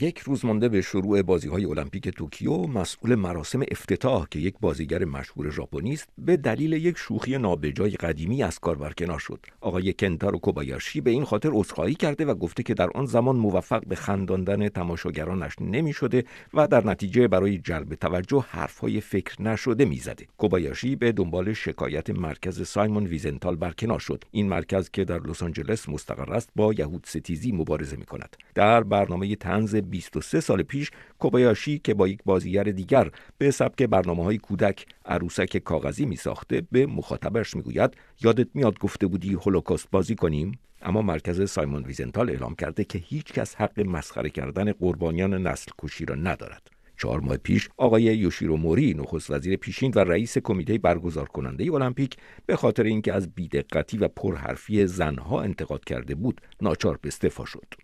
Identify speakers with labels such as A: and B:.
A: یک روز مانده به شروع بازی های المپیک توکیو مسئول مراسم افتتاح که یک بازیگر مشهور ژاپنی است به دلیل یک شوخی نابجای قدیمی از کار برکنار شد آقای کنتارو کوبایاشی به این خاطر عذرخواهی کرده و گفته که در آن زمان موفق به خنداندن تماشاگرانش نمی شده و در نتیجه برای جلب توجه حرفهای فکر نشده میزده کوبایاشی به دنبال شکایت مرکز سایمون ویزنتال برکنار شد این مرکز که در لس آنجلس مستقر است با یهود ستیزی مبارزه می کند در برنامه تنز 23 سال پیش کوبایاشی که با یک بازیگر دیگر به سبک برنامه های کودک عروسک کاغذی می ساخته به مخاطبش می گوید یادت میاد گفته بودی هولوکاست بازی کنیم اما مرکز سایمون ویزنتال اعلام کرده که هیچ کس حق مسخره کردن قربانیان نسل کشی را ندارد چهار ماه پیش آقای یوشیرو موری نخست وزیر پیشین و رئیس کمیته برگزار کننده المپیک به خاطر اینکه از بیدقتی و پرحرفی زنها انتقاد کرده بود ناچار به استعفا شد